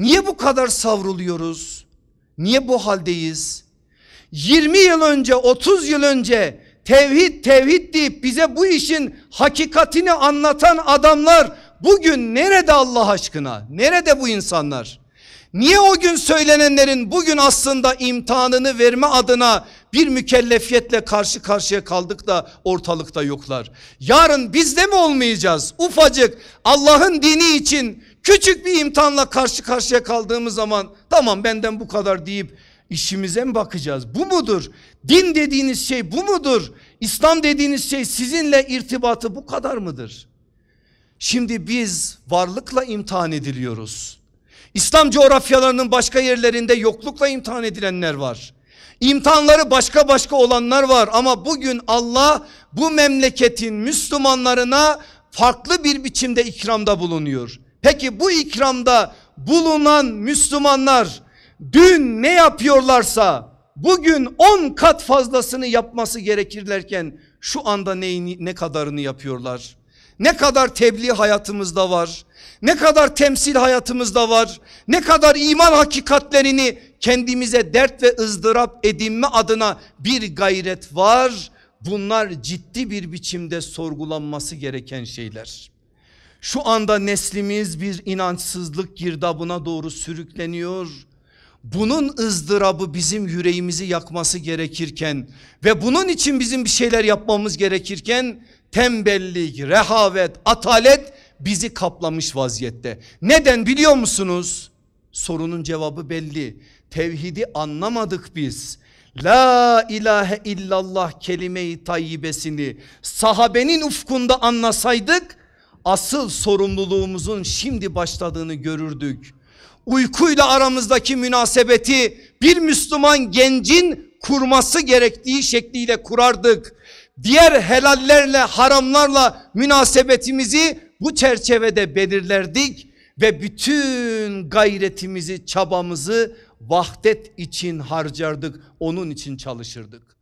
Niye bu kadar savruluyoruz? Niye bu haldeyiz? 20 yıl önce 30 yıl önce tevhid tevhid deyip bize bu işin hakikatini anlatan adamlar bugün nerede Allah aşkına? Nerede bu insanlar? Niye o gün söylenenlerin bugün aslında imtihanını verme adına bir mükellefiyetle karşı karşıya kaldık da ortalıkta yoklar. Yarın biz de mi olmayacağız? Ufacık Allah'ın dini için küçük bir imtihanla karşı karşıya kaldığımız zaman tamam benden bu kadar deyip işimize mi bakacağız? Bu mudur? Din dediğiniz şey bu mudur? İslam dediğiniz şey sizinle irtibatı bu kadar mıdır? Şimdi biz varlıkla imtihan ediliyoruz. İslam coğrafyalarının başka yerlerinde yoklukla imtihan edilenler var. İmtihanları başka başka olanlar var ama bugün Allah bu memleketin Müslümanlarına farklı bir biçimde ikramda bulunuyor. Peki bu ikramda bulunan Müslümanlar dün ne yapıyorlarsa bugün 10 kat fazlasını yapması gerekirlerken şu anda neyi, ne kadarını yapıyorlar? Ne kadar tebliğ hayatımızda var? Ne kadar temsil hayatımızda var? Ne kadar iman hakikatlerini kendimize dert ve ızdırap edinme adına bir gayret var. Bunlar ciddi bir biçimde sorgulanması gereken şeyler. Şu anda neslimiz bir inançsızlık girdabına doğru sürükleniyor. Bunun ızdırabı bizim yüreğimizi yakması gerekirken ve bunun için bizim bir şeyler yapmamız gerekirken tembellik, rehavet, atalet bizi kaplamış vaziyette. Neden biliyor musunuz? Sorunun cevabı belli. Tevhidi anlamadık biz. La ilahe illallah kelime-i tayyibesini sahabenin ufkunda anlasaydık asıl sorumluluğumuzun şimdi başladığını görürdük. Uykuyla aramızdaki münasebeti bir Müslüman gencin kurması gerektiği şekliyle kurardık. Diğer helallerle haramlarla münasebetimizi bu çerçevede belirlerdik ve bütün bütün gayretimizi, çabamızı vahdet için harcardık. Onun için çalışırdık.